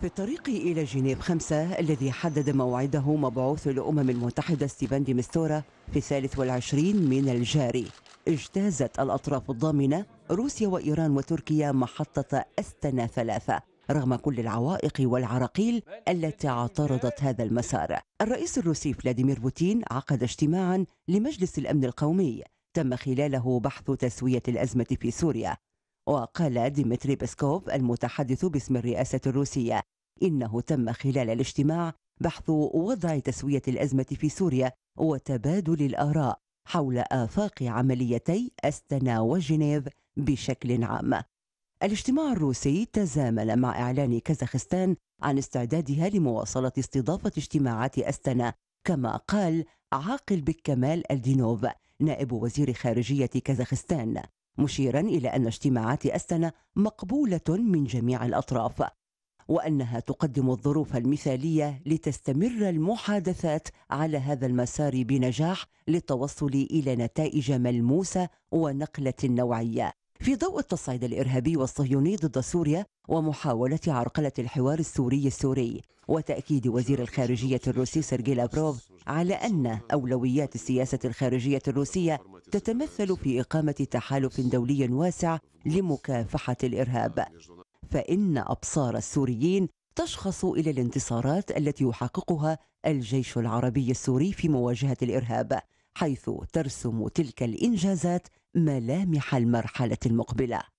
في الطريق إلى جنيف خمسة الذي حدد موعده مبعوث الأمم المتحدة ستيفان دي مستورا في الثالث والعشرين من الجاري اجتازت الأطراف الضامنة روسيا وإيران وتركيا محطة أستنا ثلاثة رغم كل العوائق والعراقيل التي اعترضت هذا المسار الرئيس الروسي فلاديمير بوتين عقد اجتماعا لمجلس الأمن القومي تم خلاله بحث تسوية الأزمة في سوريا وقال ديمتري بيسكوف المتحدث باسم الرئاسة الروسية إنه تم خلال الاجتماع بحث وضع تسوية الأزمة في سوريا وتبادل الآراء حول آفاق عمليتي أستنا وجنيف بشكل عام الاجتماع الروسي تزامن مع إعلان كازاخستان عن استعدادها لمواصلة استضافة اجتماعات أستنا كما قال عاقل بك كمال الدينوف نائب وزير خارجية كازاخستان مشيرا إلى أن اجتماعات أستنا مقبولة من جميع الأطراف وأنها تقدم الظروف المثالية لتستمر المحادثات على هذا المسار بنجاح للتوصل إلى نتائج ملموسة ونقلة نوعية في ضوء التصعيد الإرهابي والصهيوني ضد سوريا ومحاولة عرقلة الحوار السوري السوري وتأكيد وزير الخارجية الروسي سيرجي لافروف على أن أولويات السياسة الخارجية الروسية تتمثل في إقامة تحالف دولي واسع لمكافحة الإرهاب فإن أبصار السوريين تشخص إلى الانتصارات التي يحققها الجيش العربي السوري في مواجهة الإرهاب حيث ترسم تلك الانجازات ملامح المرحله المقبله